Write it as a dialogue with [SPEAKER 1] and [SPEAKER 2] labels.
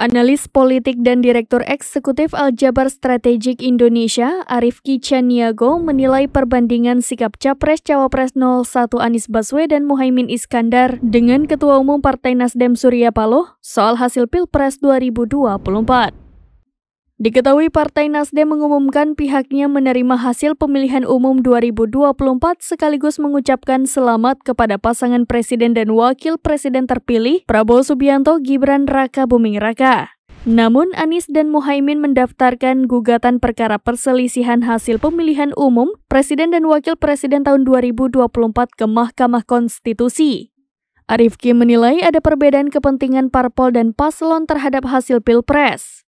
[SPEAKER 1] Analis politik dan Direktur Eksekutif Aljabar Strategik Indonesia, Arif Kicaniago, menilai perbandingan sikap Capres-Cawapres 01 Anies Baswedan Muhaimin Iskandar dengan Ketua Umum Partai Nasdem Surya Paloh soal hasil Pilpres 2024. Diketahui Partai Nasdem mengumumkan pihaknya menerima hasil pemilihan umum 2024 sekaligus mengucapkan selamat kepada pasangan presiden dan wakil presiden terpilih Prabowo Subianto Gibran Raka Buming Raka. Namun, Anies dan Muhaimin mendaftarkan gugatan perkara perselisihan hasil pemilihan umum Presiden dan Wakil Presiden tahun 2024 ke Mahkamah Konstitusi. Arifki menilai ada perbedaan kepentingan parpol dan paslon terhadap hasil pilpres.